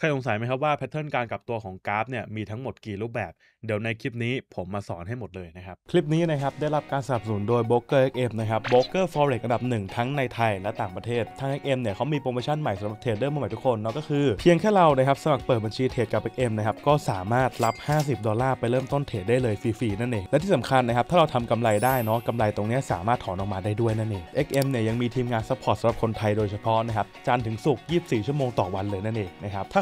คยสงสัยไหมครับว่า แพทเทิร์นการกลับตัวของกราฟเนี่ยมีทั้งหมดกี่รูปแบบ เดี๋ยวในคลิปนี้ผมมาสอนให้หมดเลยนะครับ คลิปนี้นะครับ ได้รับการสนับสนุนโดย b r o k e r XM นะครับโบรกเกอร์ฟอเร็กันดับหนึ่งทั้งในไทยและต่างประเทศ ทาง XM เนี่ยเขามีโปรโมชั่นใหม่สำหรับเทรดเดอร์มใหม่ทุกคนเนาะก็คือ เพียงแค่เรานะครับสมัครเปิดบัญชีเทรดกับ XM นะครับก็สามารถรับ50ดอลลาร์ไปเริ่มต้นเทรดได้เลยฟรีๆนั่นเองและที่สำคัญนะครับถ้าเราทำกำไรได้เนาะกำไรตรงนี้สามารถถอนออกมาได้ด้วยนั่นเอง XM เนี่ยยังมีทีมงานซัพพอร์ตสำหรับคนไทยโดยเฉพาะนะครับจันถึงศุกร์24 ชั่วโมงต่อวันเลยนั่นเองนะครับถ้า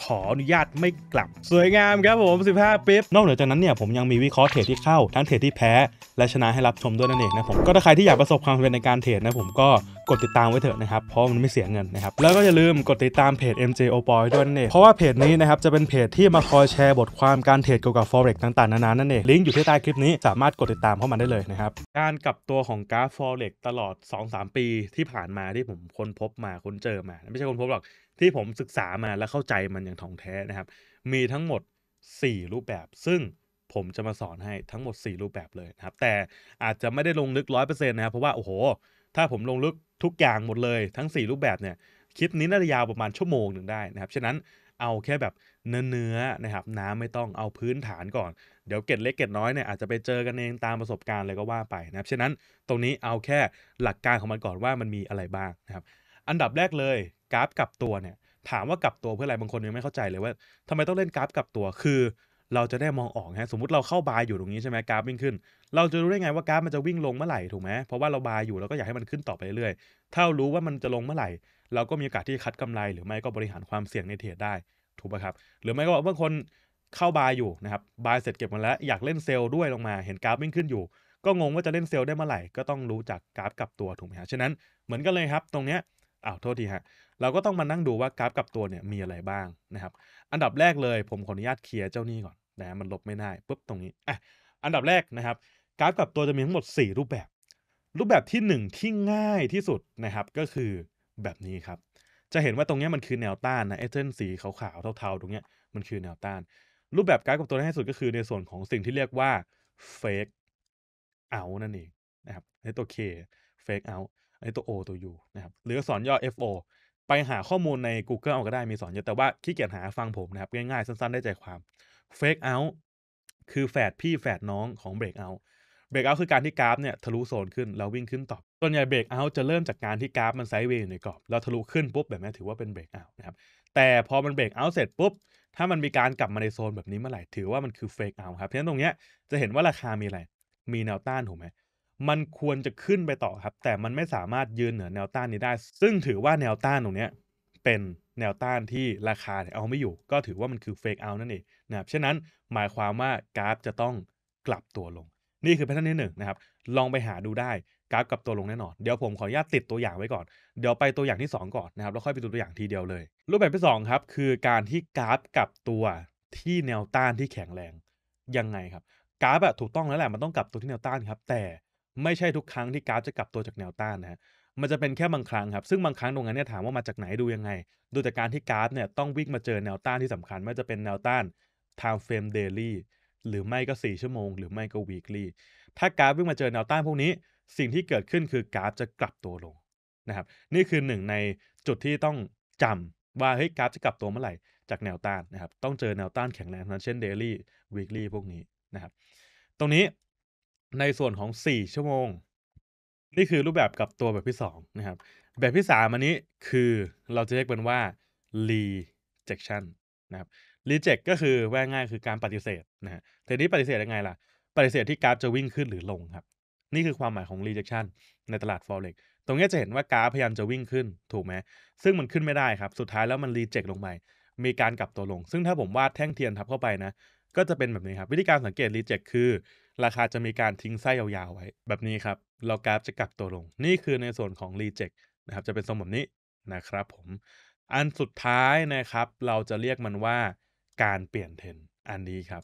ขออนุญาตไม่กลับสวยงามครับผม 15ปิ๊บนอกเหนือจากนั้นเนี่ย ผมยังมีวิเคราะห์เทรดที่เข้าทั้งเทรดที่แพ้ และชนะให้รับชมด้วยนั่นเองนะผม ก็ถ้าใครที่อยากประสบความสำเร็จในการเทรดนะผมก็กดติดตามไว้เถอะนะครับ เพราะมันไม่เสียเงินนะครับ แล้วก็อย่าลืมกดติดตามเพจ MJ o p o y ด้วยนั่นเองเพราะว่าเพจนี้นะครับจะเป็นเพจที่มาคอยแชร์บทความการเทรดเกี่ยวกับ forex ต่างๆ นานานั่นเองลิงก์อยู่ที่ใต้คลิปนี้สามารถกดติดตามเข้ามาได้เลยนะครับการกลับตัวของกราฟ forex ตลอด2-3 ปี ที่ผ่านมาที่ผมค้นพบมาค้นเจอมา ไม่ใช่ค้นพบหรอกที่ผมศึกษามาและเข้าใจมันอย่างท่องแท้นะครับ มีทั้งหมด 4 รูปแบบ ซึ่งผมจะมาสอนให้ทั้งหมด 4 รูปแบบเลยนะครับแต่อาจจะไม่ได้ลงลึก 100%นะครับเพราะว่า โอ้โห ถ้าผมลงลึกทุกอย่างหมดเลย ทั้ง 4 รูปแบบเนี่ยคลิปนี้น่าจะยาวประมาณชั่วโมงหนึ่งได้นะครับฉะนั้นเอาแค่แบบเนื้อๆนะครับน้ำไม่ต้องเอาพื้นฐานก่อน เดี๋ยวเก็ดเล็กเก็ดน้อยเนี่ยอาจจะไปเจอกันเองตามประสบการณ์เลยก็ว่าไปนะครับฉะนั้นตรงนี้เอาแค่หลักการของมันก่อนว่ามันมีอะไรบ้างนะครับอันดับแรกเลยกราฟกลับตัวเนี่ย ถามว่ากลับตัวเพื่ออะไรบางคนยังไม่เข้าใจเลยว่า ทำไมต้องเล่นกราฟกลับตัวคือ เราจะได้มองออกฮะสมมติเราเข้าบายอยู่ตรงนี้ใช่ไหมกราฟวิ่งขึ้น เราจะรู้ได้ไงว่ากราฟมันจะวิ่งลงเมื่อไหร่ถูกไหมเพราะว่าเราบายอยู่เราก็อยากให้มันขึ้นต่อไปเรื่อยถ้ารู้ว่ามันจะลงเมื่อไหร่เราก็มีโอกาสที่คัดกำไรหรือไม่ก็บริหารความเสี่ยงในเทรดได้ ถูกไหมครับหรือไม่ก็บางคนเข้าบายอยู่นะครับบายเสร็จเก็บมาแล้ว อยากเล่นเซลล์ด้วยลงมาเห็นกราฟวิ่งขึ้นอยู่ ก็งงว่าจะเล่นเซลล์ได้เมื่อไหร่ก็ต้องรู้จากกราฟกลับตัวถูกไหมฮะฉะนั้นเหมือนกันเลยครับ ตรงเนี้ยอ้าวโทษทีฮะเราก็ต้องมานั่งดูว่ากราฟกับตัวเนี่ยมีอะไรบ้างนะครับ อันดับแรกเลยผมขออนุญาตเคลียร์เจ้านี้ก่อนนะมันลบไม่ได้ปุ๊บ ตรงนี้อ่ะอันดับแรกนะครับกราฟกับตัวจะมีทั้งหมด 4 รูปแบบ รูปแบบที่ 1 ที่ง่ายที่สุดนะครับก็คือแบบนี้ครับจะเห็นว่าตรงนี้มันคือแนวต้านนะไอเส้นสีขาวๆเทาๆ ตรงนี้มันคือแนวต้าน รูปแบบกราฟกับตัวที่ง่ายสุดก็คือในส่วนของสิ่งที่เรียกว่าเฟกเอานั่นเองนะครับในตัว K เฟกเอ u t ในตัว O ตัว U นะครับหรือสอนย่อ FO ไปหาข้อมูลใน Google เอาก็ได้มีสอนเยอะแต่ว่าขี้เกียจหาฟังผมนะครับ ง่าย ๆ สั้น ๆได้ใจความ Fake Out คือแฝดพี่แฝดน้องของ Break Out เบรกเอาคือการที่กราฟเนี่ย ทะลุโซนขึ้น แล้ววิ่งขึ้นต่อส่วนใหญ่เบรกเอาจะเริ่มจากการที่กราฟมันไซด์เวย์อยู่ในกรอบ แล้วทะลุขึ้นปุ๊บแบบนี้ถือว่าเป็นเบรกเอานะครับแต่พอมันเบรกเอาเสร็จปุ๊บถ้ามันมีการกลับมาในโซนแบบนี้เมื่อไหร่ถือว่ามันคือเฟกเอาครับเพราะฉะนั้นตรงเนี้ยจะเห็นว่าราคามีอะไรมีแนวต้านถูกไหมมันควรจะขึ้นไปต่อครับแต่มันไม่สามารถยืนเหนือแนวต้านนี้ได้ ซึ่งถือว่าแนวต้านตรงเนี้ยเป็นแนวต้านที่ราคาเอาไม่อยู่ ก็ถือว่ามันคือเฟกเอานั่นเองนะครับฉะนั้นหมายความว่ากราฟจะต้องกลับตัวลง นี่คือแพทเทิร์นที่หนึ่งนะครับ ลองไปหาดูได้กราฟกลับตัวลงแน่นอนเดี๋ยวผมขออนุญาตติดตัวอย่างไว้ก่อน เดี๋ยวไปตัวอย่างที่2ก่อนนะครับแล้วค่อยไปดูตัวอย่างทีเดียวเลย รูปแบบที่2ครับคือการที่กราฟกลับตัวที่แนวต้านที่แข็งแรงยังไงครับกราฟแบบถูกต้องแล้วแหละมันต้องกลับตัวที่แนวต้านครับแต่ไม่ใช่ทุกครั้งที่กราฟจะกลับตัวจากแนวต้านนะฮะ มันจะเป็นแค่บางครั้งครับ ซึ่งบางครั้งตรงนั้นเนี่ยถามว่ามาจากไหนดูยังไง ดูจากการที่กราฟเนี่ยต้องวิ่งมาเจอแนวต้านที่สำคัญ ไม่ว่าจะเป็นแนวต้าน time frame daily หรือไม่ก็4ชั่วโมงหรือไม่ก็ weekly ถ้ากราฟวิ่งมาเจอแนวต้านพวกนี้ สิ่งที่เกิดขึ้นคือกราฟจะกลับตัวลงนะครับ นี่คือหนึ่งในจุดที่ต้องจำว่าเฮ้ยกราฟจะกลับตัวเมื่อไหร่จากแนวต้านนะครับ ต้องเจอแนวต้านแข็งแรงนั้นเช่น daily weekly พวกนี้นะครับตรงนี้ในส่วนของ 4 ชั่วโมง นี่คือรูปแบบกับตัวแบบที่ 2 นะครับ แบบที่ 3 อันนี้คือเราจะเรียกมันว่า rejection นะครับ reject ก็คือว่าง่ายคือการปฏิเสธนะฮะทีนี้ปฏิเสธยังไงล่ะ ปฏิเสธที่กราฟจะวิ่งขึ้นหรือลงครับ นี่คือความหมายของ rejection ในตลาด forex ตรงนี้จะเห็นว่ากราฟพยายามจะวิ่งขึ้น ถูกไหมซึ่งมันขึ้นไม่ได้ครับ สุดท้ายแล้วมัน reject ลงไปมีการกลับตัวลง ซึ่งถ้าผมวาดแท่งเทียนทับเข้าไปนะ ก็จะเป็นแบบนี้ครับวิธีการสังเกต reject คือราคาจะมีการทิ้งไส้ยาวๆไว้แบบนี้ครับ เรากราฟจะกลับตัวลงนี่คือในส่วนของ reject นะครับจะเป็นทรงแบบนี้นะครับผมอันสุดท้ายนะครับ เราจะเรียกมันว่า การเปลี่ยนเทรนอันนี้ครับ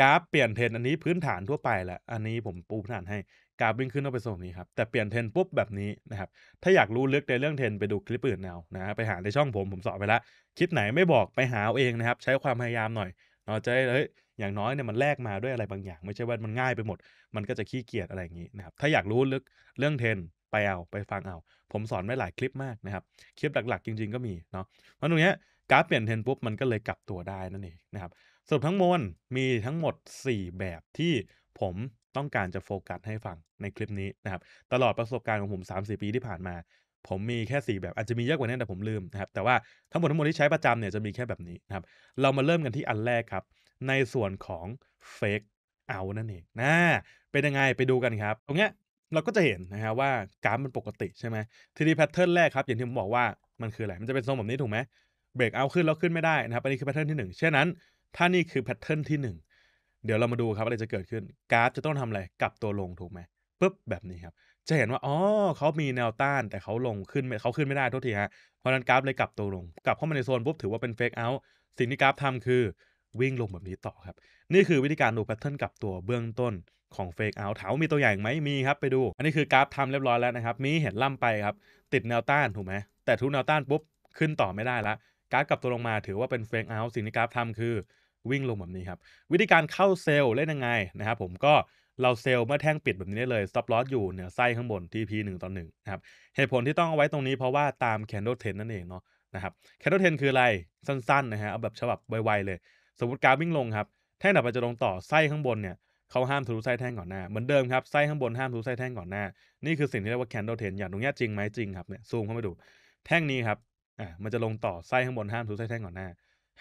กราฟเปลี่ยนเทรนอันนี้พื้นฐานทั่วไปแหละอันนี้ผมปูพื้นฐานให้กราฟวิ่งขึ้นต้องไปทรงนี้ครับ แต่เปลี่ยนเทรนปุ๊บแบบนี้นะครับ ถ้าอยากรู้ลึกในเรื่องเทรนไปดูคลิปอื่นแนวนะไปหาในช่องผมผมสอนไปแล้วคลิปไหนไม่บอกไปหาเอาเองนะครับใช้ความพยายามหน่อยเราจะได้เอ้ยอย่างน้อยเนี่ยมันแลกมาด้วยอะไรบางอย่าง ไม่ใช่ว่า มันง่ายไปหมด มันก็จะขี้เกียจอะไรอย่างนี้นะครับถ้าอยากรู้ลึกเรื่องเทรนไปเอาไปฟังเอา ผมสอนไว้หลายคลิปมากนะครับคลิปหลักๆ จริง ๆก็มีเนาะเพราะตรงเนี้ยกราฟเปลี่ยนเทรนปุ๊บมันก็เลยกลับตัวได้นั่นเองนะครับสรุปทั้งมวลมีทั้งหมด 4 แบบที่ผมต้องการจะโฟกัสให้ฟังในคลิปนี้นะครับตลอดประสบการณ์ของผม3-4ปีที่ผ่านมาผมมีแค่ 4 แบบ อาจจะมีเยอะกว่านี้แต่ผมลืมนะครับ แต่ว่าทั้งหมดทั้งมวลที่ใช้ประจำเนี่ยจะมีแค่แบบนี้นะครับ เรามาเริ่มกันที่อันแรกครับ ในส่วนของ fake out นั่นเองนะเป็นยังไงไปดูกันครับตรงเนี้ยเราก็จะเห็นนะฮะว่ากราฟมันปกติใช่ไหม ทีนี้แพทเทิร์นแรกครับ อย่างที่ผมบอกว่ามันคืออะไร มันจะเป็นทรงแบบนี้ถูกไหมเบรกเอาขึ้นแล้วขึ้นไม่ได้นะครับ อันนี้คือแพทเทิร์นที่1เช่นนั้น ถ้านี่คือแพทเทิร์นที่1 เดี๋ยวเรามาดูครับอะไรจะเกิดขึ้นกราฟจะต้องทำอะไรกลับตัวลงถูกไหมปุ๊บแบบนี้ครับจะเห็นว่าอ๋อเขามีแนวต้าน แต่เขาลงขึ้นเขาขึ้นไม่ได้ทุกทีฮะ เพราะนั้นกราฟเลยกลับตัวลง กลับเข้ามาในโซนปุ๊บ ถือว่าเป็นเฟกเอาท์ สิ่งที่กราฟทำคือวิ่งลงแบบนี้ต่อครับ นี่คือวิธีการดูแพทเทิร์นกลับตัวเบื้องต้นของเฟกเอาท์ถามว่ามีตัวอย่างไหม มีครับไปดู อันนี้คือกราฟทำเรียบร้อยแล้วนะครับ มีเห็นล่ำไปครับ ติดแนวต้าน ถูกไหม แต่ทุกแนวต้านปุ๊บ ขึ้นต่อไม่ได้ละ กราฟกลับตัวลงมา ถือว่าเป็นเฟกเอาท์ สิ่งที่กราฟทำคือวิ่งลงแบบนี้ครับวิธีการเข้าเซลล์เล่นยังไงนะครับผมก็เราเซลล์เมื่อแท่งปิดแบบนี้ได้เลยซับลอสอยู่เหนือไส้ ข้างบน TP 1ต่อ1นะครับเหตุผลที่ต้องเอาไว้ตรงนี้เพราะว่าตามแคนโดเทนนั่นเองเนาะนะครับแคนโดเทนคืออะไรสั้น ๆ นะฮะเอาแบบฉบับไวๆเลย สมมติการวิ่งลง ครับ แท่งดับไปจะลงต่อไส้ข้างบนเนี่ยเขาห้ามทะลุไส้แท่งก่อนหน้า เหมือนเดิมครับ ไส้ข้างบนห้ามทะลุไส้แท่งก่อนหน้านี่คือสิ่งที่เรียกว่าแคนโดเทนอย่างตรงนี้จริงไหมจริงครับเนี่ยซูมเข้ามาดูแท่งนี้ครับอ่ามันจะลงต่อไส้ข้างบนห้ามทะลุไส้แท่งก่อนหน้า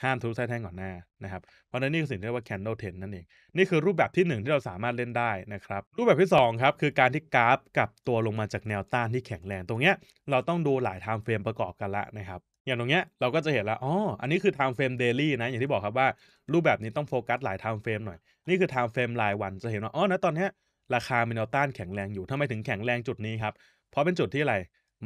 ห้ามทะลุใต้แท่งก่อนหน้า นะครับ เพราะนั้นนี่คือสิ่งที่เรียกว่า candle trend นั่นเอง นี่คือรูปแบบที่ 1 ที่เราสามารถเล่นได้นะครับ รูปแบบที่ 2ครับคือการที่กราฟกลับตัวลงมาจากแนวต้านที่แข็งแรงตรงเนี้ย เราต้องดูหลาย time frame ประกอบกันละนะครับ อย่างตรงเนี้ยเราก็จะเห็นแล้วอ๋อ อันนี้คือ time frame daily นะ อย่างที่บอกครับว่า รูปแบบนี้ต้องโฟกัสหลาย time frame หน่อย นี่คือ time frame รายวันจะเห็นว่า อ๋อณตอนเนี้ยราคามีแนวต้านแข็งแรงอยู่ทำไมถึงแข็งแรงจุดนี้ครับ เพราะเป็นจุดที่อะไร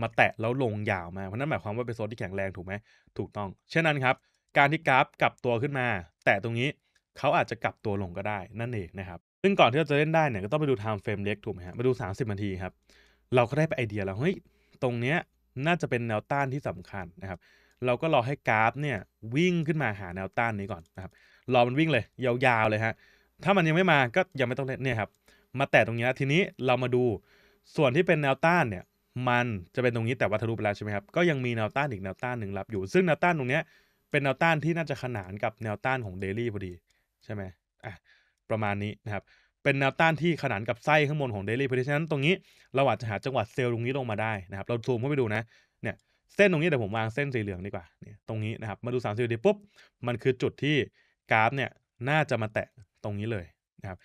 มาแตะแล้วลงยาวมาเพราะนั่นหมายความว่าเป็นโซนที่แข็งแรงถูกไหมถูกต้องเช่นนั้นครับการที่กราฟ กลับตัวขึ้นมา แต่ตรงนี้เขาอาจจะกลับตัวลงก็ได้นั่นเองนะครับ ซึ่งก่อนที่เราจะเล่นได้เนี่ยก็ต้องไปดูไทม์เฟรมเล็กถูกไหมฮะมาดู 30นาทีครับเราก็ได้ไปไอเดียแล้วเฮ้ยตรงเนี้ยน่าจะเป็นแนวต้านที่สำคัญนะครับเราก็รอให้กราฟเนี่ยวิ่งขึ้นมาหาแนวต้านนี้ก่อนนะครับรอมันวิ่งเลยยาวๆเลยฮะถ้ามันยังไม่มาก็ยังไม่ต้องเล่นเนี่ยครับมาแตะตรงนี้ทีนี้เรามาดู ส่วนที่เป็นแนวต้านเนี่ย มันจะเป็นตรงนี้แต่ว่าทะลุไปแล้วใช่ไหมครับก็ยังมีแนวต้านอีกแนวต้านหนึ่งรับอยู่ซึ่งแนวต้านตรงเนี้ยเป็นแนวต้านที่น่าจะขนานกับแนวต้านของเดลี่พอดีใช่ไหมอ่ะประมาณนี้นะครับเป็นแนวต้านที่ขนานกับไส้ข้างบนของเดลี่พอดีฉะนั้นตรงนี้เราอาจจะหาจังหวะเซลล์ตรงนี้ลงมาได้นะครับ เราซูมเข้าไปดูนะเนี่ยเส้นตรงนี้เดี๋ยวผมวางเส้นสีเหลืองดีกว่าเนี่ยตรงนี้นะครับมาดู3ามสิบดีปุ๊บมันคือจุดที่กราฟเนี่ยน่าจะมาแตะตรงนี้เลยนะครับ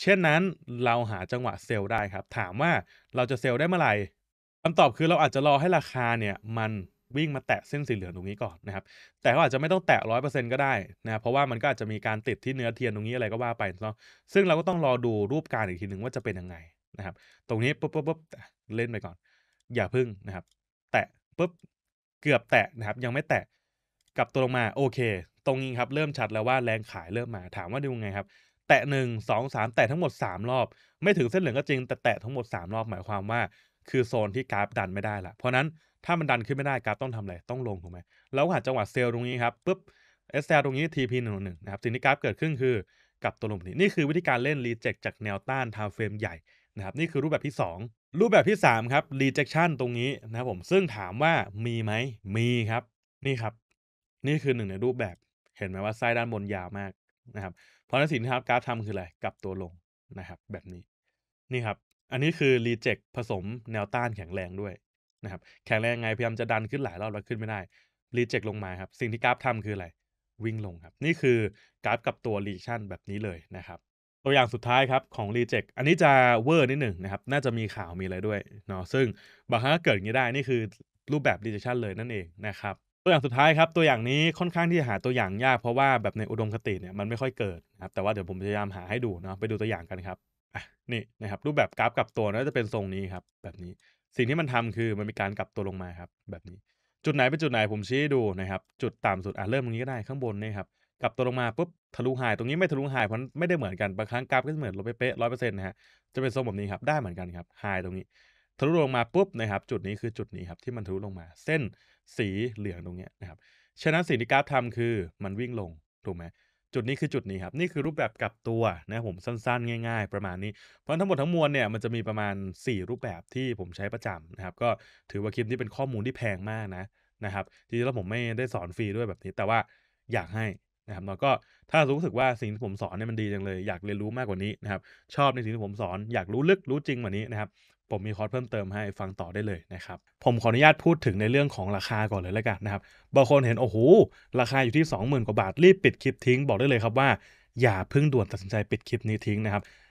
เช่นนั้นเราหาจังหวะเซลล์ได้ครับ ถามว่าเราจะเซลล์ได้เมื่อไหร่คำตอบคือเราอาจจะรอให้ราคาเนี่ยมันวิ่งมาแตะเส้นสีเหลืองตรงนี้ก่อนนะครับแต่ก็อาจจะไม่ต้องแตะร้อยเปอร์เซ็นต์ก็ได้นะครับเพราะว่ามันก็อาจจะมีการติดที่เนื้อเทียนตรงนี้อะไรก็ว่าไปเนาะซึ่งเราก็ต้องรอดูรูปการอีกทีหนึ่งว่าจะเป็นยังไงนะครับ ตรงนี้ปุ๊บปุ๊บปุ๊บเล่นไปก่อน อย่าพึ่งนะครับ แตะปุ๊บเกือบแตะนะครับยังไม่แตะกลับตัวลงมาโอเค ตรงนี้ครับเริ่มชัดแล้วว่าแรงขายเริ่มมาถามว่าดูไงครับ แตะหนึ่งสองสามแตะทั้งหมดสามรอบ ไม่ถึงเส้นเหลืองก็จริง แต่แตะทั้งหมดสามรอบหมายความว่าคือโซนที่กราฟดันไม่ได้ละ เพราะนั้นถ้ามันดันขึ้นไม่ได้กราฟต้องทำอะไรต้องลงถูกไหมแล้วหาจังหวะเซลล์ตรงนี้ครับปุ๊บเอสแอลตรงนี้ทีพีหนึึ่่งงหนนะครับสิ่งที่กราฟเกิดขึ้นคือกับตัวลงนี้ นี่คือวิธีการเล่นรีเจ็คจากแนวต้านทาวเฟรมใหญ่นะครับ นี่คือรูปแบบที่ 2 รูปแบบที่3ครับรีเจ็คชันตรงนี้นะครับ ผมซึ่งถามว่ามีไหมมีครับ นี่ครับ นี่คือหนึ่งในรูปแบบเห็นไหมว่าไส้ด้านบนยาวมากนะครับเพราะนั้นสิ่งที่กราฟทำคืออะไรกลับตัวลงนะครับ แบบนี้นี่ครับอันนี้คือรีเจ็คผสมแนวต้านแข็งแรงด้วยนะครับแข็งแรงยังไงพยายามจะดันขึ้นหลาย รอบแล้วขึ้นไม่ได้ รีเจ็คลงมาครับ สิ่งที่กราฟทำคืออะไรวิ่งลง ครับ นี่คือ กราฟกับตัวรีชั่นแบบนี้เลยนะครับ ตัวอย่างสุดท้ายครับของรีเจ็คอันนี้จะเวอร์นิดหนึ่งนะครับน่าจะมีข่าวมีอะไรด้วยเนาะซึ่งบางครั้งเกิดอย่างนี้ได้นี่คือรูปแบบรีเจ็คชั่นเลยนั่นเองนะครับตัวอย่างสุดท้ายครับตัวอย่างนี้ค่อนข้างที่จะหาตัวอย่างยากเพราะว่าแบบในอุดมคติเนี่ยมันไม่ค่อยเกิดนะครับแต่ว่าเดี๋ยวผมพยายามหาให้ดูเนาะไปดูตัวอย่างกันครับอ่ะนี่นะครับรูปแบบกราฟกลับตัวน่าจะเป็นทรงนี้ครับแบบนี้สิ่งที่มันทำคือมันมีการกลับตัวลงมาครับแบบนี้ จุดไหนเป็นจุดไหนผมชี้ดูนะครับ จุดต่ำสุดอ่ะเริ่มตรงนี้ก็ได้ข้างบนนี่ครับกลับตัวลงมาปุ๊บทะลุหายตรงนี้ไม่ทะลุหายเพราะไม่ได้เหมือนกันบางครั้งกราฟก็เหมือนลบเป๊ะร้อยเปอร์เซ็นต์นะฮะจะเป็นทรงแบบนี้ครับได้เหมือนกันครับหายตรงนี้ทะลุลงมาปุ๊บนะครับ จุดนี้คือจุดนี้ครับที่มันทะลุลงมาเส้นสีเหลืองตรงนี้นะครับฉะนั้นสิ่งที่กราฟทำคือมันวิ่งลงถูกไหมจุดนี้คือจุดนี้ครับ นี่คือรูปแบบกลับตัวนะ ผมสั้นๆ ง่ายๆประมาณนี้ เพราะทั้งหมดทั้งมวลเนี่ยมันจะมีประมาณ 4 รูปแบบที่ผมใช้ประจำนะครับ ก็ถือว่าคลิปนี้เป็นข้อมูลที่แพงมากนะนะครับจริงๆแล้วผมไม่ได้สอนฟรีด้วยแบบนี้ แต่ว่าอยากให้นะครับเราก็ถ้ารู้สึกว่าสิ่งที่ผมสอนเนี่ยมันดีจังเลย อยากเรียนรู้มากกว่านี้นะครับชอบในสิ่งที่ผมสอนอยากรู้ลึกรู้จริงกว่านี้นะครับผมมีคอร์สเพิ่มเติมให้ฟังต่อได้เลยนะครับ ผมขออนุญาตพูดถึงในเรื่องของราคาก่อนเลยแล้วกันนะครับ บางคนเห็น โอ้โห ราคาอยู่ที่ 20,000 กว่าบาทรีบปิดคลิปทิ้งบอกได้เลยครับว่าอย่าเพิ่งด่วนตัดสินใจปิดคลิปนี้ทิ้งนะครับ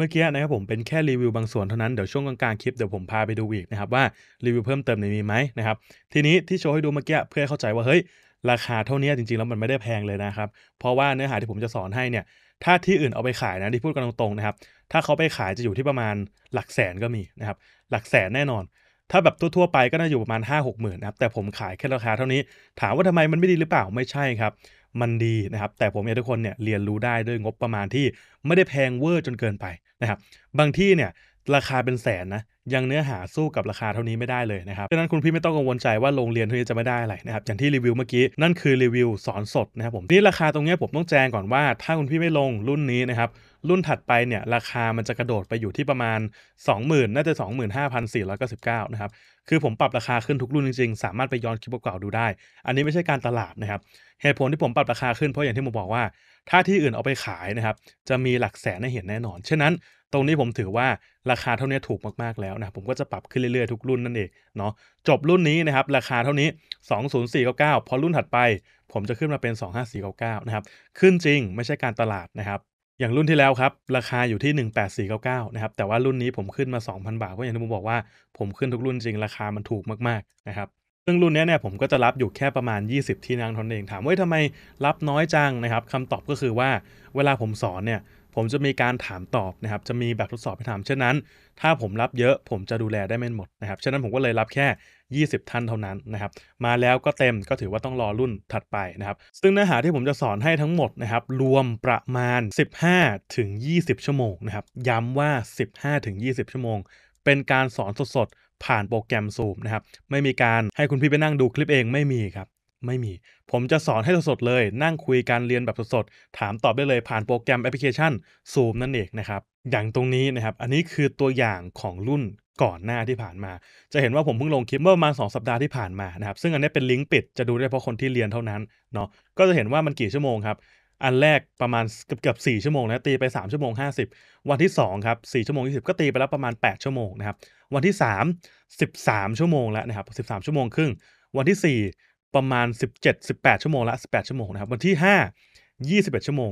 มื่อกี้นะครับผมเป็นแค่รีวิวบางส่วน เท่านั้น เดี๋ยวช่วงกลางๆคลิป เดี๋ยวผมพาไปดูอีกนะครับว่ารีวิวเพิ่มเติมมีไหมนะครับทีนี้ที่โชว์ให้ดูเมื่อกี้เพื่อเข้าใจว่าเฮ้ยราคาเท่านี้จริง ๆ แล้วมันไม่ได้แพงเลยนะครับเพราะว่าเนื้อหาที่ผมจะสอนให้เนี่ย ถ้าที่อื่นเอาไปขายนะที่พูดกันตรงๆนะครับถ้าเขาไปขายจะอยู่ที่ประมาณหลักแสนก็มีนะครับหลักแสนแน่นอน ถ้าแบบทั่วๆไปก็น่าอยู่ประมาณ5 6หมื่นนะครับแต่ผมขายแค่ราคาเท่านี้ ถามว่าทำไมมันไม่ดีหรือเปล่าไม่ใช่ครับมันดีนะครับแต่ผมอห้ทุกคนเนี่ยเรียนรู้ได้ด้วยงบประมาณที่ไม่ได้แพงเวอร์จนเกินไปนะครับบางที่เนี่ยราคาเป็นแสนนะยังเนื้อหาสู้กับราคาเท่านี้ไม่ได้เลยนะครับดังนั้นคุณพี่ไม่ต้องกังวลใจว่าโรงเรียนเท่านี้จะไม่ได้อะไรนะครับอย่างที่รีวิวเมื่อกี้นั่นคือรีวิวสอนสดนะครับผมนี่ราคาตรงนี้ผมต้องแจ้งก่อนว่า ถ้าคุณพี่ไม่ลงรุ่นนี้นะครับรุ่นถัดไปเนี่ยราคามันจะกระโดดไปอยู่ที่ประมาณ 20,000 น่าจะ 25,499นะครับ คือผมปรับราคาขึ้นทุกรุ่นจริง ๆ สามารถไปย้อนคลิปเก่าดูได้ อันนี้ไม่ใช่การตลาดนะครับเหตุผลที่ผมปรับราคาขึ้นเพราะอย่างที่ผมบอกว่า ถ้าที่อื่นเอาไปขายนะครับจะมีหลักแสนให้เห็นแน่นอนฉะนั้น ตรงนี้ผมถือว่าราคาเท่านี้ถูกมากๆแล้วนะผมก็จะปรับขึ้นเรื่อยๆ ทุกรุ่นนั่นเองเนาะจบรุ่นนี้นะครับราคาเท่านี้ 2 0 4 9าพอรุ่นถัดไป ผมจะขึ้นมาเป็น 25499นะครับขึ้นจริงไม่ใช่การตลาดนะครับอย่างรุ่นที่แล้วครับ ราคาอยู่ที่ 18499นะครับแต่ว่ารุ่นนี้ผมขึ้นมา 2,000 บาทก็อย่างที่ผมบอกว่าผมขึ้นทุกรุ่นจริงราคามันถูกมากๆนะครับ ซึ่งรุ่นนี้เนี่ยผมก็จะรับอยู่แค่ประมาณ 20 ที่นั่งทนเอง ถามว่าทำไมรับน้อยจังนะครับคำตอบก็คือว่าเวลาผมสอนเนี่ยผมจะมีการถามตอบนะครับ จะมีแบบทดสอบให้ถามเช่นนั้น ถ้าผมรับเยอะผมจะดูแลได้ไม่หมดนะครับ ฉะนั้นผมก็เลยรับแค่ 20 ท่านเท่านั้นนะครับ มาแล้วก็เต็มก็ถือว่าต้องรอรุ่นถัดไปนะครับ ซึ่งเนื้อหาที่ผมจะสอนให้ทั้งหมดนะครับ รวมประมาณ 15 ถึง 20 ชั่วโมงนะครับ ย้ำว่า 15 ถึง 20 ชั่วโมง เป็นการสอนสดๆ ผ่านโปรแกรม Zoom นะครับ ไม่มีการให้คุณพี่ไปนั่งดูคลิปเองไม่มีครับไม่มี ผมจะสอนให้สดๆเลย นั่งคุยการเรียนแบบสดๆ ถามตอบได้เลยผ่านโปรแกรมแอปพลิเคชัน Zoom นั่นเองนะครับ อย่างตรงนี้นะครับ อันนี้คือตัวอย่างของรุ่นก่อนหน้าที่ผ่านมา จะเห็นว่าผมเพิ่งลงคลิปเมื่อประมาณ 2 สัปดาห์ที่ผ่านมานะครับ ซึ่งอันนี้เป็นลิงก์ปิดจะดูได้เพราะคนที่เรียนเท่านั้นเนาะ ก็จะเห็นว่ามันกี่ชั่วโมงครับ อันแรกประมาณเกือบเกืชั่วโมงนะ ตีไป 3 ชั่วโมง50วันที่2ครับ4ชั่วโมง20 ก็ตีไปแล้วประมาณ 8 ชั่วโมงนะครับ วันที่ 3 13 ชั่วโมงแล้วนะครับ13 ชั่วโมงครึ่งวันที่4ประมาณ 17-18 ชั่วโมงละ18ชั่วโมงนะครับวันที่ 5 21 ชั่วโมง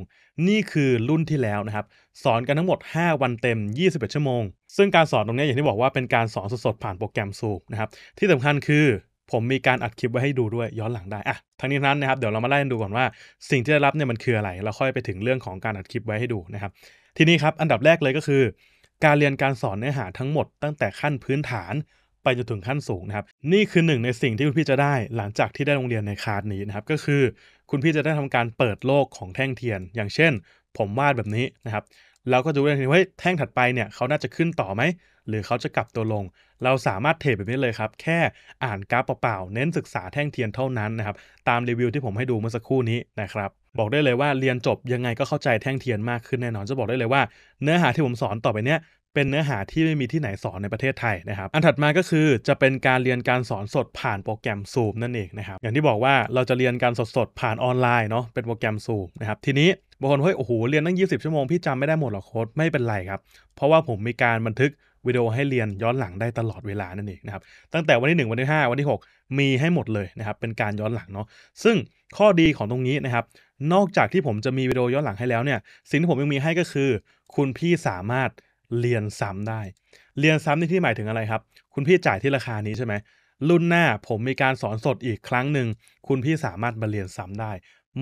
นี่คือรุ่นที่แล้วนะครับสอนกันทั้งหมด 5 วันเต็ม 21 ชั่วโมง ซึ่งการสอนตรงนี้อย่างที่บอกว่าเป็นการสอนสดๆ ผ่านโปรแกรมซูนะครับที่สำคัญคือผมมีการอัดคลิปไว้ให้ดูด้วยย้อนหลังได้อะทั้งนี้นั้นนะครับ เดี๋ยวเรามาไล่ดูก่อนว่าสิ่งที่ได้รับเนี่ยมันคืออะไรเราค่อยไปถึงเรื่องของการอัดคลิปไว้ให้ดูนะครับทีนี้ครับอันดับแรกเลยก็คือ การเรียนการสอนเนื้อหาทั้งหมดตั้งแต่ขั้นพื้นฐานไปจนถึงขั้นสูงนะครับนี่คือหนึ่งในสิ่งที่คุณพี่จะได้ หลังจากที่ได้โรงเรียนในคาร์ดนี้นะครับก็คือคุณพี่จะได้ทำการเปิดโลกของแท่งเทียน อย่างเช่น ผมวาดแบบนี้นะครับเราก็จะรู้เลยนว่าแท่งถัดไปเนี่ยเขาน่าจะขึ้นต่อไหมหรือเขาจะกลับตัวลง เราสามารถเทรดแบบนี้เลยครับแค่อ่านกราฟเปล่าๆเน้นศึกษาแท่งเทียนเท่านั้นนะครับตามรีวิวที่ผมให้ดูเมื่อสักครู่นี้นะครับบอกได้เลยว่าเรียนจบยังไงก็เข้าใจแท่งเทียนมากขึ้นแน่นอนจะบอกได้เลยว่า เนื้อหาที่ผมสอนต่อไปเนี้ยเป็นเนื้อหาที่ไม่มีที่ไหนสอนในประเทศไทยนะครับ อันถัดมาก็คือจะเป็นการเรียนการสอนสดผ่านโปรแกรม Zoom นั่นเองนะครับ อย่างที่บอกว่าเราจะเรียนการสดๆผ่านออนไลน์เนาะ เป็นโปรแกรม Zoom นะครับ ทีนี้บางคนเฮ้ยโอ้โห เรียนตั้ง20 ชั่วโมง พี่จำไม่ได้หมดหรอกโค้ดไม่เป็นไรครับ เพราะว่าผมมีการบันทึกวิดีโอให้เรียนย้อนหลังได้ตลอดเวลานั่นเองนะครับ ตั้งแต่วันที่1วันที่5วันที่6มีให้หมดเลยนะครับ เป็นการย้อนหลังเนาะ ซึ่งข้อดีของตรงนี้นะครับ นอกจากที่ผมจะมีวิดีโอย้อนหลังให้แล้วเนี่ย สิ่งที่ผมยังมีให้ก็คือ คุณพี่สามารถเรียนซ้ำได้ เรียนซ้ำในที่หมายถึงอะไรครับ คุณพี่จ่ายที่ราคานี้ใช่ไหม รุ่นหน้าผมมีการสอนสดอีกครั้งหนึ่ง คุณพี่สามารถมาเรียนซ้ำได้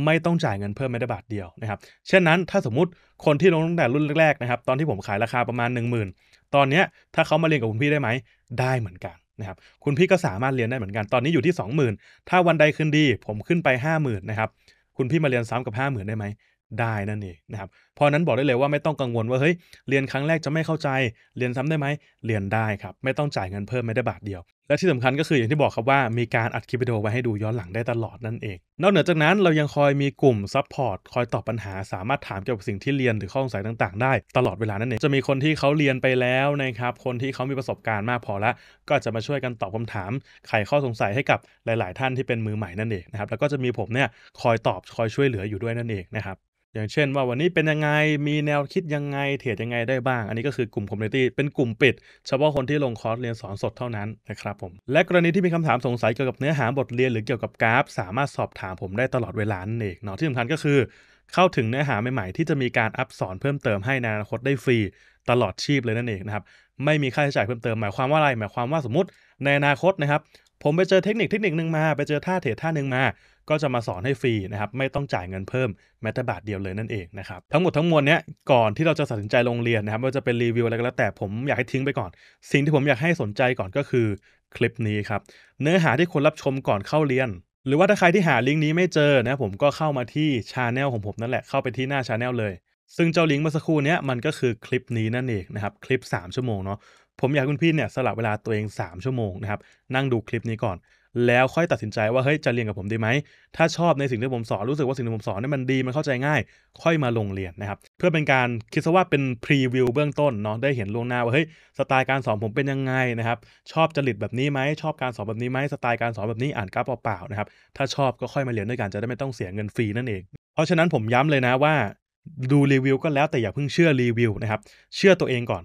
ไม่ต้องจ่ายเงินเพิ่มแม้แต่บาทเดียวนะครับ เช่นนั้นถ้าสมมุติคนที่ลงตั้งแต่รุ่นแรกๆนะครับ ตอนที่ผมขายราคาประมาณ 1 0,000 ตอนนี้ถ้าเขามาเรียนกับคุณพี่ได้ไหม ได้เหมือนกันนะครับ คุณพี่ก็สามารถเรียนได้เหมือนกัน ตอนนี้อยู่ที่ 20,000ถ้าวันใดคืนดี ผมขึ้นไป50,000นะครับ คุณพี่มาเรียนซ้ำกับ 50,000ได้ไหมได้นั่นเองนะครับเพราะนั้นบอกได้เลยว่าไม่ต้องกังวลว่าเฮ้ยเรียนครั้งแรกจะไม่เข้าใจเรียนซ้ำได้ไหม เรียนได้ครับ ไม่ต้องจ่ายเงินเพิ่มไม่ได้บาทเดียว และที่สำคัญก็คืออย่างที่บอกครับว่ามีการอัดคลิปวิดีโอไว้ให้ดูย้อนหลังได้ตลอดนั่นเอง นอกเหนือจากนั้นเรายังคอยมีกลุ่มซัพพอร์ตคอยตอบปัญหาสามารถถามเกี่ยวกับสิ่งที่เรียนหรือข้อสงสัยต่างๆได้ตลอดเวลานั่นเองจะมีคนที่เขาเรียนไปแล้วนะครับ คนที่เขามีประสบการณ์มากพอแล้วก็จะมาช่วยกันตอบคำถามไขข้อสงสัยให้กับหลาย ๆ ท่านที่เป็นมือใหม่นั่นเองนะครับแล้วก็จะมีผมเนี่ยคอยตอบคอยช่วยเหลืออยู่ด้วยนั่นเองนะครับอย่างเช่นว่าวันนี้เป็นยังไง มีแนวคิดยังไงเทรดยังไงได้บ้าง อันนี้ก็คือกลุ่มคอมมูนิตี้ เป็นกลุ่มปิด เฉพาะคนที่ลงคอร์สเรียนสอนสดเท่านั้นนะครับผม และกรณีที่มีคำถามสงสัยเกี่ยวกับเนื้อหาบทเรียนหรือเกี่ยวกับกราฟ สามารถสอบถามผมได้ตลอดเวลานั่นเองเนาะที่สำคัญก็คือเข้าถึงเนื้อหาใหม่ๆที่จะมีการอัพสอนเพิ่มเติมให้ในอนาคตได้ฟรี ตลอดชีพเลยนั่นเองนะครับไม่มีค่าใช้จ่ายเพิ่มเติม หมายความว่าอะไรหมายความว่าสมมติในอนาคตนะครับผมไปเจอเทคนิคเทคนิคหนึ่งมาไปเจอท่าเทรดท่าหนึ่งมาก็จะมาสอนให้ฟรีนะครับไม่ต้องจ่ายเงินเพิ่ม แม้แต่บาทเดียวเลยนั่นเองนะครับทั้งหมดทั้งมวลเนี้ยก่อนที่เราจะตัดสินใจลงเรียนนะครับว่าจะเป็นรีวิวอะไรก็แล้วแต่ผมอยากให้ทิ้งไปก่อน สิ่งที่ผมอยากให้สนใจก่อนก็คือคลิปนี้ครับเนื้อหาที่คนรับชมก่อนเข้าเรียน หรือว่าถ้าใครที่หาลิงก์นี้ไม่เจอนะผมก็เข้ามาที่ชาแนลของผมนั่นแหละเข้าไปที่หน้าชาแนลเลย ซึ่งเจ้าลิงก์เมื่อสักครู่นี้มันก็คือคลิปนี้นั่นเองนะครับคลิป 3 ชั่วโมงเนาะผมอยากคุณพี่เนี่ยสลับเวลาตัวเอง 3 ชั่วโมงนะครับ นั่งดูคลิปนี้ก่อน แล้วค่อยตัดสินใจว่าเฮ้ยจะเรียนกับผมดีไหม ถ้าชอบในสิ่งที่ผมสอน รู้สึกว่าสิ่งที่ผมสอนนี่มันดี มันเข้าใจง่าย ค่อยมาลงเรียนนะครับ เพื่อเป็นการคิดซะว่าเป็นพรีวิวเบื้องต้นเนาะได้เห็นลวงหน้าว่าเฮ้ยสไตล์การสอนผมเป็นยังไงนะครับชอบจริตแบบนี้ไหมชอบการสอนแบบนี้ไหมสไตล์การสอนแบบนี้อ่านกราฟเปล่าๆนะครับถ้าชอบก็ค่อยมาเรียนด้วยกันจะได้ไม่ต้องเสียเงินฟรีนั่นเอง เพราะฉะนั้นผมย้ำเลยนะว่า ดูรีวิวก็แล้วแต่อย่าเพิ่งเชื่อรีวิวนะครับเชื่อตัวเองก่อน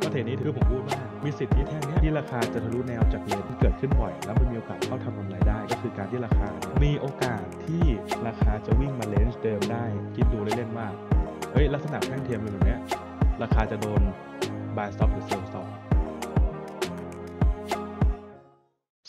ปราะเทนี้ถือผมพูดว่า มีสิทธิที่แท่งนี้ที่ราคาจะทะลุแนวจากเลนที่เกิดขึ้นบ่อย แล้วมันมีโอกาสเข้าทำกำไรได้ ก็คือการที่ราคา มีโอกาสที่ราคาจะวิ่งมาเลนส์เดิมได้คิดดูเล่นๆว่า เฮ้ยลักษณะแท่งเทียมเป็นแบบนี้ราคาจะโดนบายสต็อปหรือลล์สต็อป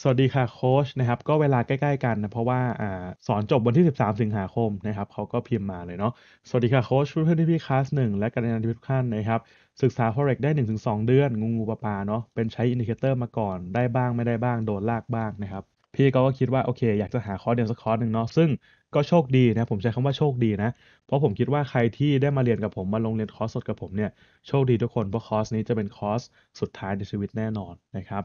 สวัสดีค่ะโค้ชนะครับก็เวลาใกล้ๆ กันนะเพราะว่าอสอนจบวันที่ 13 สิงหาคมนะครับเขาก็พิมพ์มาเลยเนาะสวัสดีค่ะโค้ชเพื่อนๆที่พี่คลาสหนึ่งและกานยรยนทุกท่านนะครับศึกษา Forex ได้1-2เดือนงูงูปลาปลาเนาะเป็นใช้อินดิเคเตอร์มาก่อนได้บ้างไม่ได้บ้าง โดนลากบ้างนะครับพี่ก็คิดว่าโอเค อยากจะหาคอร์สเดียนสักคอร์สหนึ่งเนาะซึ่งก็โชคดีนะผมใช้คำว่าโชคดีนะ เพราะผมคิดว่าใครที่ได้มาเรียนกับผมมาลงเรียนคอร์สสดกับผมเนี่ยโชคดีทุกคนเพราะคอร์สนี้จะเป็นคอร์สสุดท้ายในชีวิตแน่นอนนะครับ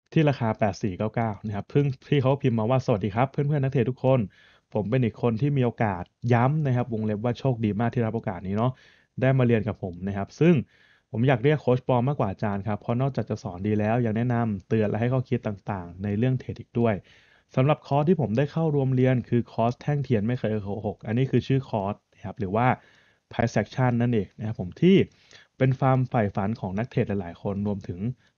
ที่ราคา 8499 นะครับ เพิ่งที่เขาพิมพ์มาว่า สวัสดีครับ เพื่อนเพื่อนักเทรดทุกคน ผมเป็นอีกคนที่มีโอกาสย้ำนะครับวงเล็บว่าโชคดีมากที่รับโอกาสนี้เนาะ ได้มาเรียนกับผมนะครับ ซึ่งผมอยากเรียกโค้ชปอมมากกว่าอาจารย์ครับ เพราะนอกจากจะสอนดีแล้ว ยังแนะนำเตือนและให้ข้อคิดต่างๆ ในเรื่องเทรดอีกด้วยสำหรับคอร์สที่ผมได้เข้ารวมเรียนคือคอร์สแท่งเทียนไม่เคยโกหก อันนี้คือชื่อคอร์สนะครับหรือว่า p า i เซ็กชันนั่นเองนะครับผมที่เป็นฟาร์มฝ่ายฝันของนักเทรดหลายๆคนรวมถึง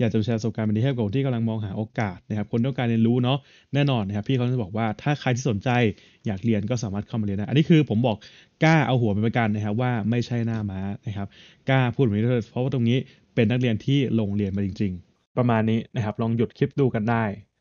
อยากจะแชร์ประสบการณ์มันดีให้กับคนที่กำลังมองหาโอกาสนะครับคนต้องการเรียนรู้เนาะแน่นอนนะครับพี่เขาจะบอกว่าถ้าใครที่สนใจอยากเรียนก็สามารถเข้ามาเรียนได้ อันนี้คือผมบอกกล้าเอาหัวเป็นประกันนะครับว่าไม่ใช่หน้าม้านะครับกล้าพูดแบบนี้เพราะว่าตรงนี้เป็นนักเรียนที่ลงเรียนมาจริง ๆ ประมาณนี้นะครับลองหยุดคลิปดูกันได้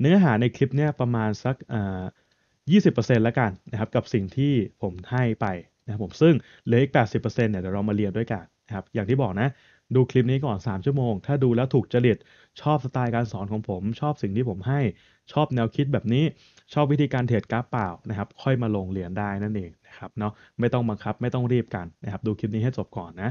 เนื้อหาในคลิปเนี่ยประมาณสักยี่สิบเปอร์เซ็นต์ละกันนะครับกับสิ่งที่ผมให้ไปนะครับผมซึ่งเหลืออีกแปดสิบเปอร์เซ็นต์เนี่ยเดี๋ยวเรามาเรียนด้วยกันนะครับอย่างที่บอกนะ ดูคลิปนี้ก่อน 3 ชั่วโมง ถ้าดูแล้วถูกจริต ชอบสไตล์การสอนของผม ชอบสิ่งที่ผมให้ชอบแนวคิดแบบนี้ชอบวิธีการเทรดกราฟเปล่านะครับค่อยมาลงเหรียญได้นั่นเองนะครับเนาะไม่ต้องบังคับไม่ต้องรีบกันนะครับดูคลิปนี้ให้จบก่อนนะ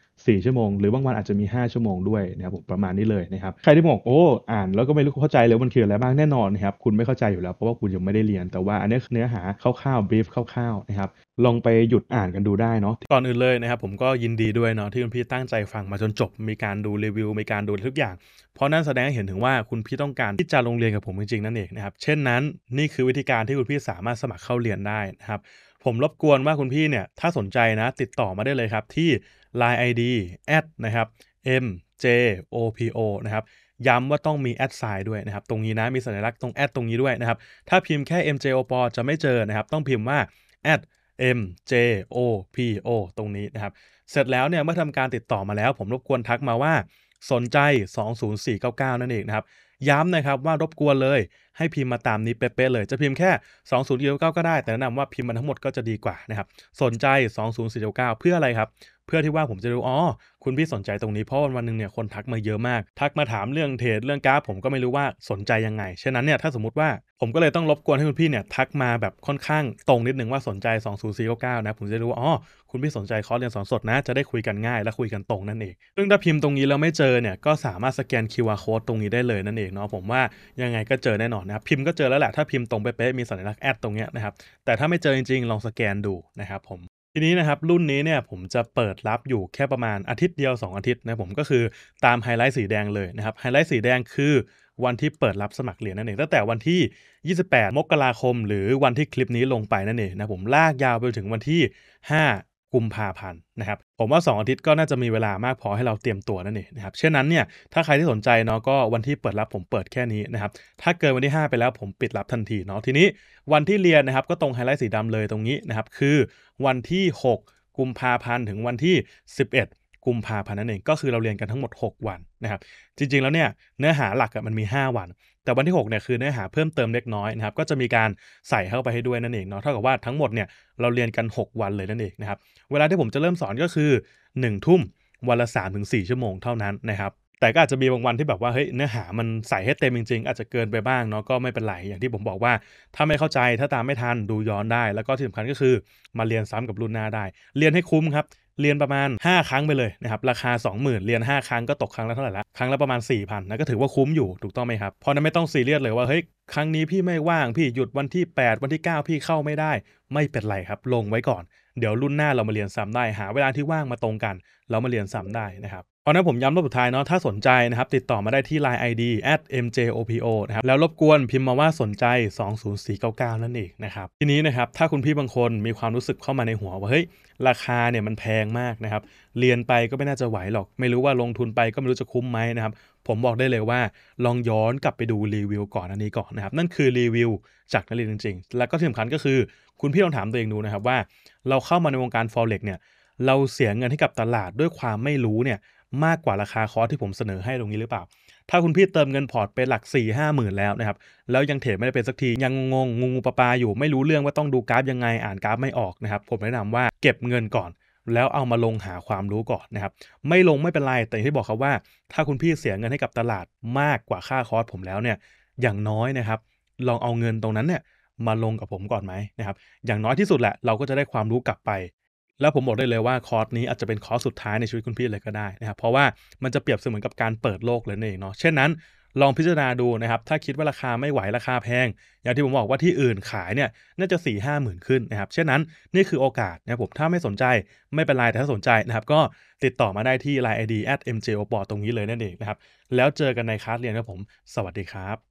4 ชั่วโมงหรือบางวันอาจจะมี 5 ชั่วโมงด้วยนะครับผมประมาณนี้เลยนะครับ ใครที่บอกโอ้อ่านแล้วก็ไม่รู้เข้าใจเลยมันคืออะไรบ้างแน่นอนนะครับคุณไม่เข้าใจอยู่แล้วเพราะว่าคุณยังไม่ได้เรียน แต่ว่าอันนี้เนื้อหาคร่าวๆบรีฟคร่าวๆนะครับลองไปหยุดอ่านกันดูได้เนาะก่อนอื่นเลยนะครับผมก็ยินดีด้วยเนาะที่คุณพี่ตั้งใจฟังมาจนจบมีการดูรีวิวมีการดูทุกอย่าง เพราะนั้นแสดงให้เห็นถึงว่าคุณพี่ต้องการที่จะลงเรียนกับผมจริงๆนั่นเองนะครับเช่นนั้น นี่คือวิธีการที่คุณพี่สามารถสมัครเข้าเรียนได้นะครับผมรบกวนว่าคุณพี่เนี่ยถ้าสนใจนะติดต่อมาได้เลยครับที่ Line ID แอดนะครับ m j o p o นะครับย้ำว่าต้องมีแอดไซด์ด้วยนะครับ ตรงนี้นะ มีสัญลักษณ์ตรงแอดตรงนี้ด้วยนะครับ ถ้าพิมพ์แค่ m j o p o จะไม่เจอนะครับ ต้องพิมพ์ว่าแอด m j o p o ตรงนี้นะครับ เสร็จแล้วเนี่ยเมื่อทำการติดต่อมาแล้ว ผมรบกวนทักมาว่าสนใจ 20499 นั่นเองนะครับ ย้ำนะครับว่ารบกวนเลยให้พิมพ์มาตามนี้เป๊ะๆเลย จะพิมพ์แค่2 0 4 9 ก็ได้ แต่แนะนำว่าพิมพ์มันทั้งหมดก็จะดีกว่านะครับ สนใจ 2 0 4 9 เพื่ออะไรครับ เพื่อที่ว่าผมจะรู้ อ๋อ คุณพี่สนใจตรงนี้ เพราะวันวันหนึ่งเนี่ย คนทักมาเยอะมาก ทักมาถามเรื่องเทรด เรื่องกราฟผมก็ไม่รู้ว่าสนใจยังไง ฉะนั้นเนี่ย ถ้าสมมติว่าผมก็เลยต้องรบกวนให้คุณพี่เนี่ยทักมาแบบค่อนข้างตรงนิดนึงว่าสนใจ20499นะ ผมจะรู้ว่า อ๋อ คุณพี่สนใจคอร์สเรียนสอนสดนะ จะได้คุยกันง่าย และคุยกันตรงนั่นเองซึ่งถ้าพิมพ์ตรงนี้แล้วไม่เจอเนี่ยก็สามารถสแกน QR code ตรงนี้ได้เลยนั่นเองเนาะผมว่ายังไงก็เจอแน่นนะครับพิมพ์ก็เจอแล้วแหละ ถ้าพิมพ์ตรงเป๊ะๆมีสัญลักษณ์แอดตรงเนี้ยนะครับ แต่ถ้าไม่เจอจริงๆ ลองสแกนดูนะครับผมทีนี้นะครับรุ่นนี้เนี่ยผมจะเปิดรับอยู่แค่ประมาณอาทิตย์เดียว 2 อาทิตย์นะผมก็คือตามไฮไลท์สีแดงเลยนะครับไฮไลท์สีแดงคือวันที่เปิดรับสมัครเหรียญนั่นเองตั้งแต่วันที่ 28 มกราคม หรือวันที่คลิปนี้ลงไปนั่นเองนะผมลากยาวไปถึงวันที่ 5กุมภาพันธ์นะครับผมว่า 2 อาทิตย์ก็น่าจะมีเวลามากพอให้เราเตรียมตัวนั่นเองนะครับเช่นนั้นเนี่ยถ้าใครที่สนใจเนาะก็วันที่เปิดรับผมเปิดแค่นี้นะครับถ้าเกินวันที่ 5 ไปแล้วผมปิดรับทันทีเนาะทีนี้วันที่เรียนนะครับก็ตรงไฮไลท์สีดำเลยตรงนี้นะครับคือวันที่ 6 กุมภาพันธ์ ถึงวันที่ 11กุมภาพันธ์นั่นเองก็คือเราเรียนกันทั้งหมด 6 วันนะครับ จริง ๆแล้วเนี่ยเนื้อหาหลักมันมี 5 วัน แต่วันที่6เนี่ยคือเนื้อหาเพิ่มเติมเล็กน้อยนะครับก็จะมีการใส่เข้าไปให้ด้วยนั่นเองเนาะเท่ากับว่าทั้งหมดเนี่ยเราเรียนกัน 6 วันเลยนั่นเองนะครับเวลาที่ผมจะเริ่มสอนก็คือ 1 ทุ่มวันละ3สชั่วโมงเท่านั้นนะครับแต่ก็อาจจะมีบางวันที่แบบว่าเฮ้ยเนื้อหามันใส่ให้เต็มจริงๆ อาจจะเกินไปบ้างเนาะก็ไม่เป็นไรอย่างที่ผมบอกว่า ถ้าไม่เข้าใจถ้าตามไม่ทันดูย้อนได้ แล้วก็ที่สำคัญก็คือมาเรียนซ้ำกับรุ่นหน้าได้ เรียนให้คุ้มครับเรียนประมาณ 5 ครั้งไปเลยนะครับราคา20,000เรียน 5 ครั้งก็ตกครั้งละเท่าไหร่ละครั้งละประมาณ4,000นะก็ถือว่าคุ้มอยู่ถูกต้องไหมครับเพราะนั้นไม่ต้องซีเรียสเลยว่าเฮ้ยครั้งนี้พี่ไม่ว่างพี่หยุดวันที่ 8วันที่9พี่เข้าไม่ได้ ไม่เป็นไรครับ ลงไว้ก่อน เดี๋ยวรุ่นหน้าเรามาเรียนซ้ำได้หาเวลาที่ว่างมาตรงกัน เรามาเรียนซ้ำได้นะครับเพราะนั้นผมย้ำรอบสุดท้ายเนาะถ้าสนใจนะครับติดต่อมาได้ที่ Line ID at mjopo นะครับแล้วรบกวนพิมพ์มาว่าสนใจ 20499 นั่นเองนะครับ ทีนี้นะครับถ้าคุณพี่บางคนมีความรู้สึกเข้ามาในหัวว่าเฮ้ย ราคาเนี่ยมันแพงมากนะครับ เรียนไปก็ไม่น่าจะไหวหรอก ไม่รู้ว่าลงทุนไปก็ไม่รู้จะคุ้มไหมนะครับ ผมบอกได้เลยว่าลองย้อนกลับไปดูรีวิว ก่อนอันนี้ก่อนนะครับนั่นคือรีวิวจากนักเรียนจริง ๆ แล้วก็ที่สำคัญก็คือ คุณพี่ลองถามตัวเองดูนะครับว่า เราเข้ามาในวงการ forex เนี่ยเราเสียเงินให้กับตลาดด้วยความไม่รู้เนี่ยมากกว่า ราคาคอร์สที่ผมเสนอให้ตรงนี้หรือเปล่า ถ้าคุณพี่เติมเงินพอร์ตเป็นหลัก4่ห้าหมื่นแล้วนะครับ แล้วยังเทรดไม่ได้เป็นสักที ยังงงงูปปาอยู่ไม่รู้เรื่องว่าต้องดูกราฟยังไงอ่านกราฟไม่ออกนะครับผมแนะนำว่าเก็บเงินก่อน แล้วเอามาลงหาความรู้ก่อนนะครับไม่ลงไม่เป็นไร แต่ที่บอกครับว่า ถ้าคุณพี่เสียเงินให้กับตลาดมากกว่าค่าคอร์สผมแล้วเนี่ยอย่างน้อยนะครับลองเอาเงินตรงนั้นเนี่ยมาลงกับผมก่อนไหมนะครับอย่างน้อยที่สุดแหละเราก็จะได้ความรู้กลับไปแล้วผมบอกได้เลยว่าคอร์สนี้อาจจะเป็นคอร์สสุดท้ายในชีวิตคุณพี่เลยก็ได้นะครับ เพราะว่ามันจะเปรียบเสมือนกับการเปิดโลกเลยนั่นเองเนาะเช่นนั้น ลองพิจารณาดูนะครับถ้าคิดว่าราคาไม่ไหวราคาแพงอย่างที่ผมบอกว่าที่อื่นขายเนี่ยน่าจะ4ี่ห้าหมื่นขึ้นนะครับเช่นนั้นนี่คือโอกาสนะผมถ้าไม่สนใจไม่เป็นไรแต่ถ้าสนใจนะครับก็ติดต่อมาได้ที่ Line ID at mjopor ตรงนี้เลยนั่นเองนะครับแล้วเจอกันในคลาสเรียนครับผมสวัสดีครับ